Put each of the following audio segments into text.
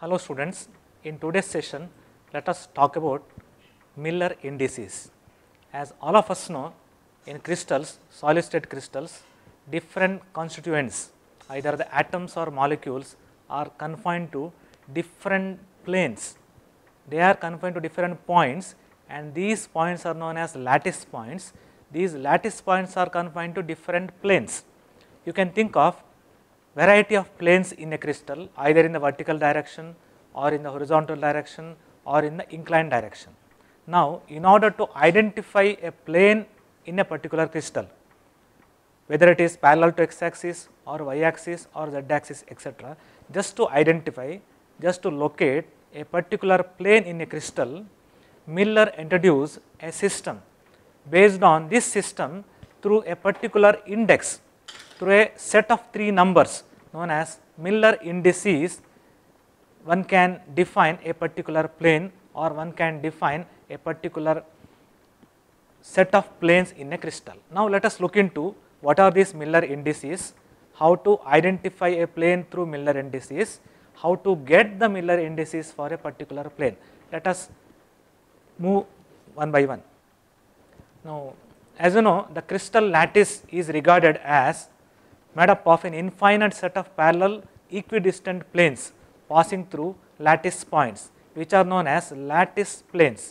Hello students, in today's session let us talk about Miller indices. As all of us know in crystals, solid state crystals, different constituents either the atoms or molecules are confined to different planes. They are confined to different points and these points are known as lattice points. These lattice points are confined to different planes. You can think of variety of planes in a crystal either in the vertical direction or in the horizontal direction or in the inclined direction. Now, in order to identify a plane in a particular crystal, whether it is parallel to x axis or y axis or z axis etc., just to identify, just to locate a particular plane in a crystal, Miller introduced a system. Based on this system through a particular index through a set of three numbers known as Miller indices, one can define a particular plane or one can define a particular set of planes in a crystal. Now, let us look into what are these Miller indices, how to identify a plane through Miller indices, how to get the Miller indices for a particular plane. Let us move one by one. Now, as you know the crystal lattice is regarded as made up of an infinite set of parallel equidistant planes passing through lattice points which are known as lattice planes.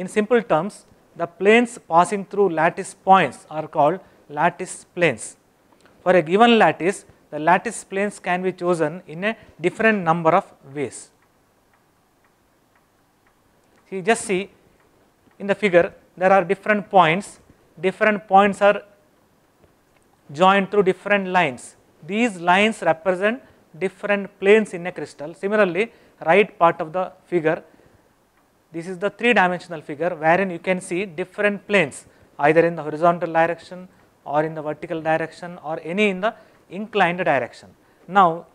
In simple terms, the planes passing through lattice points are called lattice planes. For a given lattice, the lattice planes can be chosen in a different number of ways. See, just see in the figure there are different points, different points are joined through different lines. These lines represent different planes in a crystal. Similarly, right part of the figure, this is the three dimensional figure wherein you can see different planes either in the horizontal direction or in the vertical direction or any in the inclined direction. Now,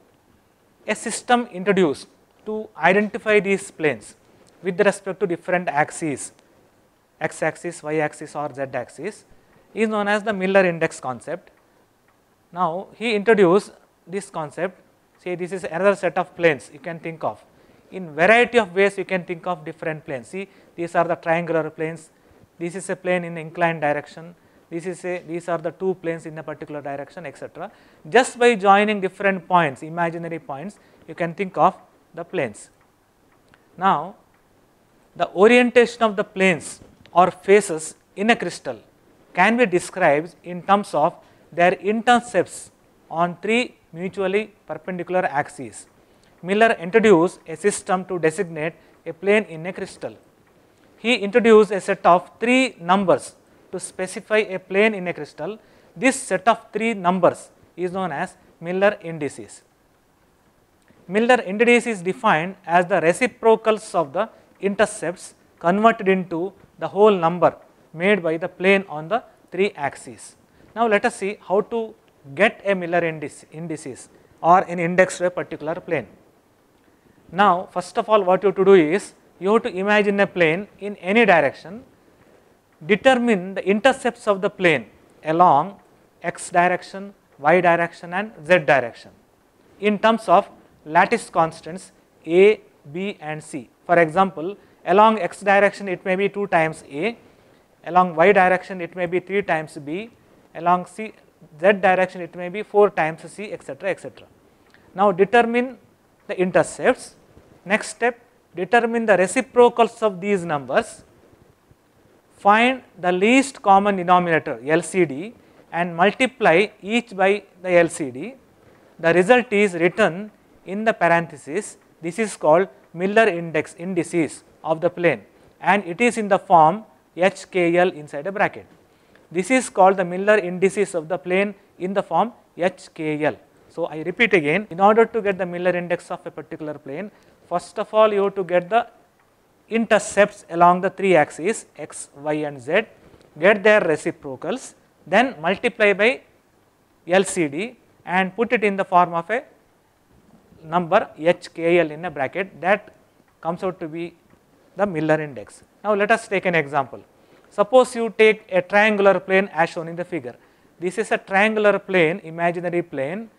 a system introduced to identify these planes with respect to different axes x axis, y axis or z axis is known as the Miller index concept now, he introduced this concept say this is another set of planes you can think of. In variety of ways you can think of different planes. See these are the triangular planes, this is a plane in inclined direction, this is a these are the two planes in a particular direction etc. Just by joining different points imaginary points you can think of the planes. Now, the orientation of the planes or faces in a crystal can be described in terms of their intercepts on three mutually perpendicular axes. Miller introduced a system to designate a plane in a crystal. He introduced a set of three numbers to specify a plane in a crystal. This set of three numbers is known as Miller indices. Miller indices is defined as the reciprocals of the intercepts converted into the whole number made by the plane on the three axes. Now, let us see how to get a Miller indice, indices or an index to a particular plane. Now, first of all what you have to do is you have to imagine a plane in any direction, determine the intercepts of the plane along x direction, y direction and z direction in terms of lattice constants a, b and c. For example, along x direction it may be 2 times a, along y direction it may be 3 times b along C z direction it may be 4 times C etc etc. Now determine the intercepts. Next step determine the reciprocals of these numbers. Find the least common denominator LCD and multiply each by the LCD. The result is written in the parenthesis. This is called Miller index indices of the plane and it is in the form HKL inside a bracket. This is called the Miller indices of the plane in the form HKL. So, I repeat again in order to get the Miller index of a particular plane first of all you have to get the intercepts along the three axes x, y and z get their reciprocals then multiply by LCD and put it in the form of a number HKL in a bracket that comes out to be the Miller index. Now, let us take an example. Suppose you take a triangular plane as shown in the figure. This is a triangular plane, imaginary plane,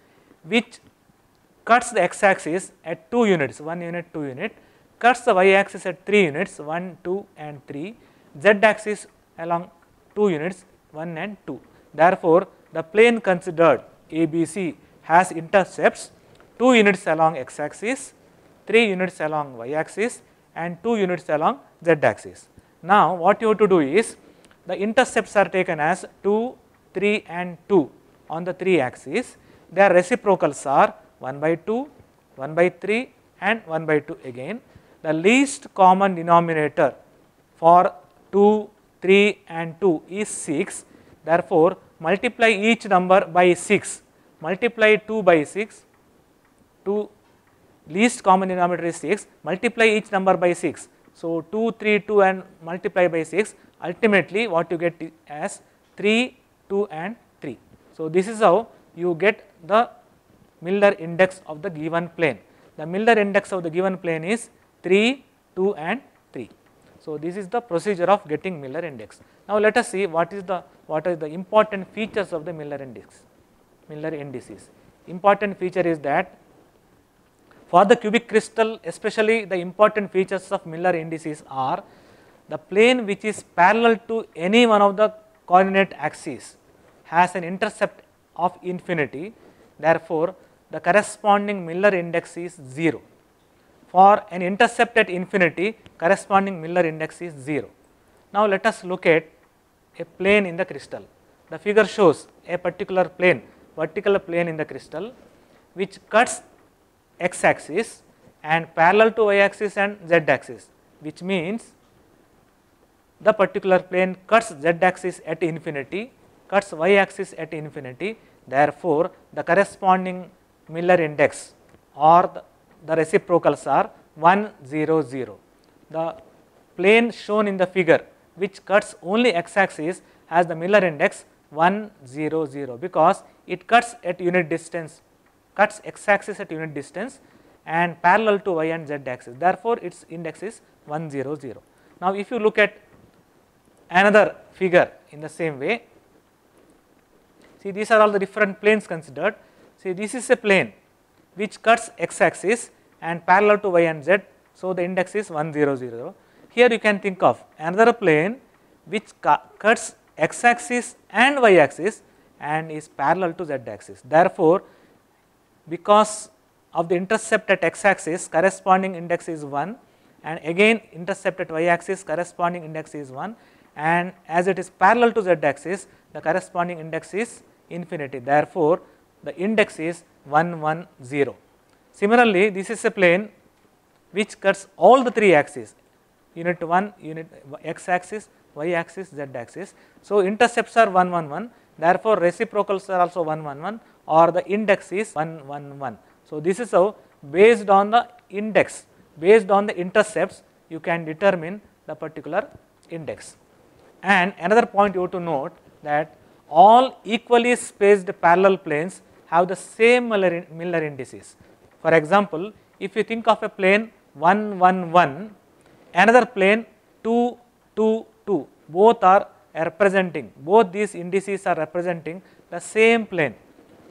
which cuts the x axis at 2 units, 1 unit, 2 unit, cuts the y axis at 3 units, 1, 2 and 3, z axis along 2 units, 1 and 2. Therefore, the plane considered ABC has intercepts 2 units along x axis, 3 units along y axis and 2 units along z axis. Now what you have to do is the intercepts are taken as 2, 3 and 2 on the 3 axes. Their reciprocals are 1 by 2, 1 by 3 and 1 by 2 again. The least common denominator for 2, 3 and 2 is 6. Therefore, multiply each number by 6. Multiply 2 by 6, 2 least common denominator is 6, multiply each number by 6. So 2, 3, 2 and multiply by 6 ultimately what you get as 3, 2 and 3. So this is how you get the Miller index of the given plane. The Miller index of the given plane is 3, 2 and 3. So this is the procedure of getting Miller index. Now let us see what is the what are the important features of the Miller index, Miller indices. Important feature is that for the cubic crystal especially the important features of Miller indices are the plane which is parallel to any one of the coordinate axes has an intercept of infinity therefore, the corresponding Miller index is 0. For an intercept at infinity corresponding Miller index is 0. Now, let us look at a plane in the crystal. The figure shows a particular plane, vertical plane in the crystal which cuts x axis and parallel to y axis and z axis which means the particular plane cuts z axis at infinity, cuts y axis at infinity. Therefore, the corresponding Miller index or the, the reciprocals are 1 0 0. The plane shown in the figure which cuts only x axis has the Miller index 1 0 0 because it cuts at unit distance cuts x axis at unit distance and parallel to y and z axis. Therefore, its index is 100. Now, if you look at another figure in the same way, see these are all the different planes considered. See this is a plane which cuts x axis and parallel to y and z. So, the index is 100. Here you can think of another plane which cuts x axis and y axis and is parallel to z axis. Therefore, because of the intercept at x axis corresponding index is 1 and again intercept at y axis corresponding index is 1 and as it is parallel to z axis the corresponding index is infinity therefore, the index is 110. Similarly, this is a plane which cuts all the three axes unit 1 unit x axis y axis z axis. So, intercepts are 111 therefore, reciprocals are also 111 or the index is 111. So, this is how based on the index, based on the intercepts you can determine the particular index. And another point you have to note that all equally spaced parallel planes have the same Miller, Miller indices. For example, if you think of a plane 1 1 1, another plane 2 2 2, both are representing, both these indices are representing the same plane.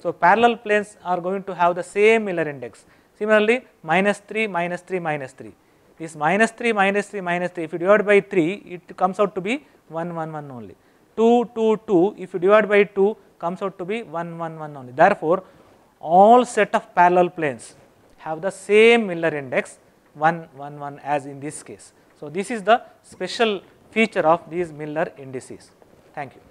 So, parallel planes are going to have the same Miller index. Similarly, minus 3, minus 3, minus 3. This minus 3, minus 3, minus 3, if you divide by 3, it comes out to be 1, 1, 1 only. 2, 2, 2, if you divide by 2, comes out to be 1, 1, 1 only. Therefore, all set of parallel planes have the same Miller index 1, 1, 1 as in this case. So, this is the special feature of these Miller indices. Thank you.